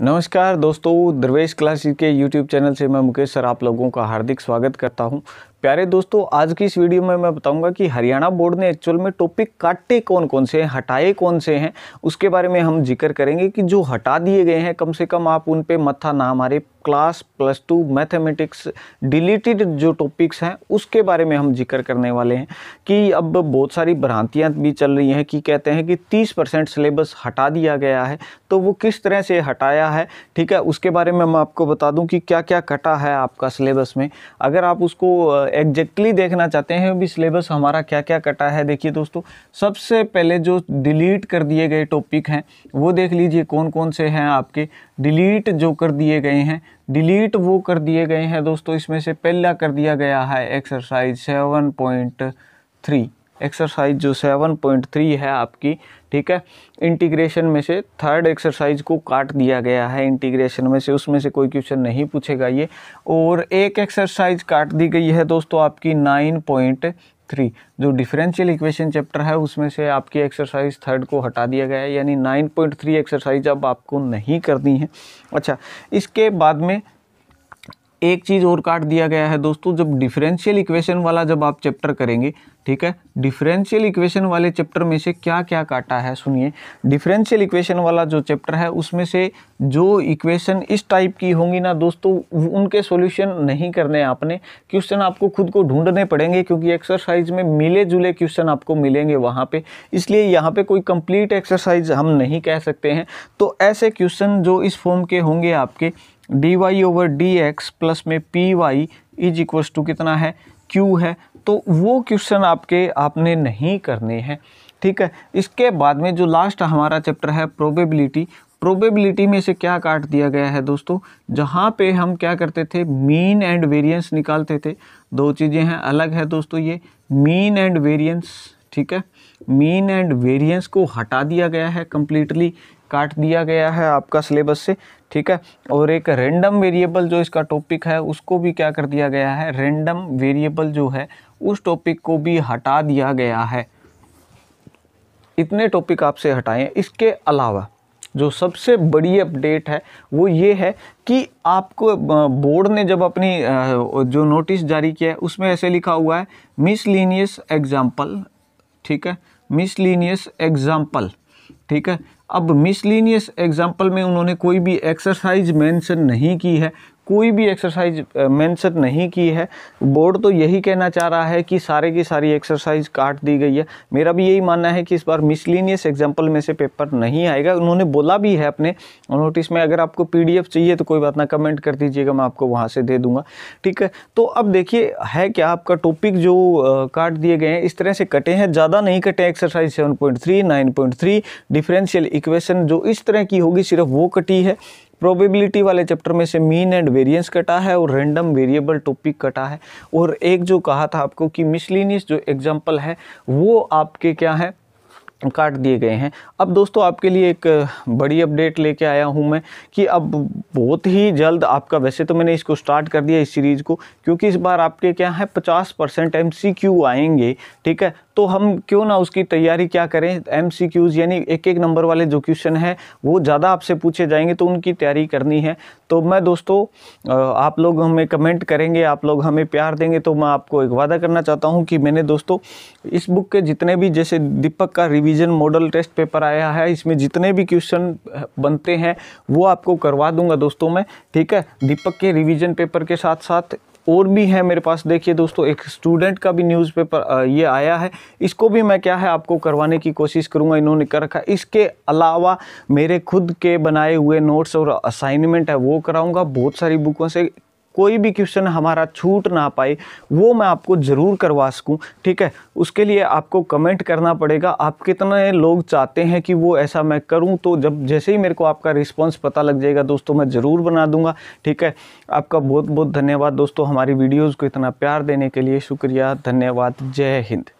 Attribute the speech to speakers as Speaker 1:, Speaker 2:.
Speaker 1: नमस्कार दोस्तों द्रवेश क्लासिक के यूट्यूब चैनल से मैं मुकेश सर आप लोगों का हार्दिक स्वागत करता हूं प्यारे दोस्तों आज की इस वीडियो में मैं बताऊंगा कि हरियाणा बोर्ड ने एक्चुअल में टॉपिक काटे कौन कौन से हैं हटाए कौन से हैं उसके बारे में हम जिक्र करेंगे कि जो हटा दिए गए हैं कम से कम आप उन पे मत्था ना हमारे class plus two mathematics deleted जो टॉपिक्स हैं उसके बारे में हम जिक्र करने वाले हैं कि अब बहुत सारी भ्रांतियाँ भी चल रही हैं कि कहते हैं कि 30 परसेंट सिलेबस हटा दिया गया है तो वो किस तरह से हटाया है ठीक है उसके बारे में मैं आपको बता दूँ कि क्या क्या कटा है आपका सिलेबस में अगर आप उसको एग्जैक्टली देखना चाहते हैं भी सिलेबस हमारा क्या क्या कटा है देखिए दोस्तों सबसे पहले जो डिलीट कर दिए गए टॉपिक हैं वो देख लीजिए कौन कौन से हैं आपके डिलीट जो कर दिए गए हैं डिलीट वो कर दिए गए हैं दोस्तों इसमें से पहला कर दिया गया है exercise seven point three exercise जो सेवन पॉइंट थ्री है आपकी ठीक है इंटीग्रेशन में से थर्ड एक्सरसाइज को काट दिया गया है इंटीग्रेशन में से उसमें से कोई क्वेश्चन नहीं पूछेगा ये और एक एक्सरसाइज काट दी गई है दोस्तों आपकी नाइन पॉइंट थ्री जो डिफरेंशियल इक्वेशन चैप्टर है उसमें से आपकी एक्सरसाइज थर्ड को हटा दिया गया है यानी नाइन पॉइंट थ्री एक्सरसाइज अब आपको नहीं करनी है अच्छा इसके बाद में एक चीज़ और काट दिया गया है दोस्तों जब डिफरेंशियल इक्वेशन वाला जब आप चैप्टर करेंगे ठीक है डिफरेंशियल इक्वेशन वाले चैप्टर में से क्या क्या काटा है सुनिए डिफरेंशियल इक्वेशन वाला जो चैप्टर है उसमें से जो इक्वेशन इस टाइप की होंगी ना दोस्तों उनके सॉल्यूशन नहीं करने आपने क्वेश्चन आपको खुद को ढूंढने पड़ेंगे क्योंकि एक्सरसाइज में मिले जुले क्वेश्चन आपको मिलेंगे वहाँ पर इसलिए यहाँ पर कोई कंप्लीट एक्सरसाइज हम नहीं कह सकते हैं तो ऐसे क्वेश्चन जो इस फॉर्म के होंगे आपके D Y over D X plus में P Y is equals to कितना है क्यू है तो वो क्वेश्चन आपके आपने नहीं करने हैं ठीक है इसके बाद में जो लास्ट हमारा चैप्टर है प्रोबेबिलिटी प्रोबेबिलिटी में से क्या काट दिया गया है दोस्तों जहाँ पे हम क्या करते थे मीन एंड वेरिएंस निकालते थे दो चीज़ें हैं अलग है दोस्तों ये मीन एंड वेरिएंस ठीक है मीन एंड वेरिएंस को हटा दिया गया है कम्प्लीटली काट दिया गया है आपका सिलेबस से ठीक है और एक रेंडम वेरिएबल जो इसका टॉपिक है उसको भी क्या कर दिया गया है रेंडम वेरिएबल जो है उस टॉपिक को भी हटा दिया गया है इतने टॉपिक आपसे हटाएं इसके अलावा जो सबसे बड़ी अपडेट है वो ये है कि आपको बोर्ड ने जब अपनी जो नोटिस जारी किया है उसमें ऐसे लिखा हुआ है मिसलिनियस एग्जाम्पल ठीक है मिसलिनियस एग्जाम्पल ठीक है अब मिसलिनियस एग्जाम्पल में उन्होंने कोई भी एक्सरसाइज मेंशन नहीं की है कोई भी एक्सरसाइज मेंशन नहीं की है बोर्ड तो यही कहना चाह रहा है कि सारे की सारी एक्सरसाइज काट दी गई है मेरा भी यही मानना है कि इस बार मिसलिनियस एग्जाम्पल में से पेपर नहीं आएगा उन्होंने बोला भी है अपने नोटिस में अगर आपको पी चाहिए तो कोई बात ना कमेंट कर दीजिएगा मैं आपको वहाँ से दे दूँगा ठीक है तो अब देखिए है क्या आपका टॉपिक जो काट दिए गए हैं इस तरह से कटे हैं ज़्यादा नहीं कटे exercise seven point three nine point three differential equation जो इस तरह की होगी सिर्फ वो कटी है प्रोबेबिलिटी वाले चैप्टर में से मीन एंड वेरिएंस कटा है और रैंडम वेरिएबल टॉपिक कटा है और एक जो कहा था आपको कि मिसलिनियस जो एग्जाम्पल है वो आपके क्या है काट दिए गए हैं अब दोस्तों आपके लिए एक बड़ी अपडेट लेके आया हूँ मैं कि अब बहुत ही जल्द आपका वैसे तो मैंने इसको स्टार्ट कर दिया इस सीरीज़ को क्योंकि इस बार आपके क्या है 50 परसेंट एम आएंगे ठीक है तो हम क्यों ना उसकी तैयारी क्या करें एम यानी एक एक नंबर वाले जो क्वेश्चन हैं वो ज़्यादा आपसे पूछे जाएंगे तो उनकी तैयारी करनी है तो मैं दोस्तों आप लोग हमें कमेंट करेंगे आप लोग हमें प्यार देंगे तो मैं आपको एक वादा करना चाहता हूँ कि मैंने दोस्तों इस बुक के जितने भी जैसे दीपक का रिवीजन मॉडल टेस्ट पेपर आया है इसमें जितने भी क्वेश्चन बनते हैं वो आपको करवा दूंगा दोस्तों मैं ठीक है दीपक के रिवीजन पेपर के साथ साथ और भी है मेरे पास देखिए दोस्तों एक स्टूडेंट का भी न्यूज़पेपर ये आया है इसको भी मैं क्या है आपको करवाने की कोशिश करूँगा इन्होंने कर रखा इसके अलावा मेरे खुद के बनाए हुए नोट्स और असाइनमेंट है वो कराऊँगा बहुत सारी बुकों से कोई भी क्वेश्चन हमारा छूट ना पाए वो मैं आपको ज़रूर करवा सकूँ ठीक है उसके लिए आपको कमेंट करना पड़ेगा आप कितने लोग चाहते हैं कि वो ऐसा मैं करूँ तो जब जैसे ही मेरे को आपका रिस्पॉन्स पता लग जाएगा दोस्तों मैं ज़रूर बना दूँगा ठीक है आपका बहुत बहुत धन्यवाद दोस्तों हमारी वीडियोज़ को इतना प्यार देने के लिए शुक्रिया धन्यवाद जय हिंद